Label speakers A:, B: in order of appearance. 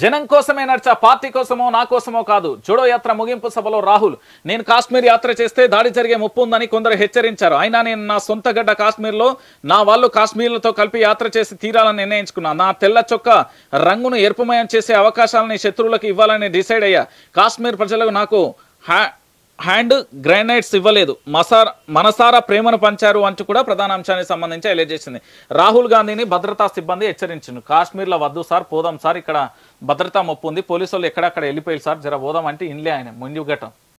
A: జనం కోసమే నడిచా పార్టీ కోసమో నా కోసమో కాదు జోడో యాత్ర ముగింపు సభలో రాహుల్ నేను కాశ్మీర్ యాత్ర చేస్తే దాడి జరిగే ముప్పు ఉందని కొందరు హెచ్చరించారు అయినా నేను నా సొంత గడ్డ కాశ్మీర్లో నా వాళ్ళు కాశ్మీర్లతో కలిపి యాత్ర చేసి తీరాలని నిర్ణయించుకున్నా నా తెల్ల చొక్క రంగును ఎరుపుమయం చేసే అవకాశాలని శత్రువులకు ఇవ్వాలని డిసైడ్ అయ్యా కాశ్మీర్ ప్రజలకు నాకు హ్యాండ్ గ్రానైట్స్ ఇవ్వలేదు మసార మనసారా ప్రేమను పంచారు అంటూ కూడా ప్రధాన అంశానికి సంబంధించి తెలియజేసింది చేసింది రాహుల్ గాంధీని భద్రతా సిబ్బంది హెచ్చరించింది కాశ్మీర్లో వద్దు సార్ పోదాం సార్ ఇక్కడ భద్రతా మొప్పు ఉంది పోలీసు వాళ్ళు ఎక్కడక్కడ వెళ్ళిపోయారు సార్ జర పోదామంటే ఇన్లే ఆయన ముందు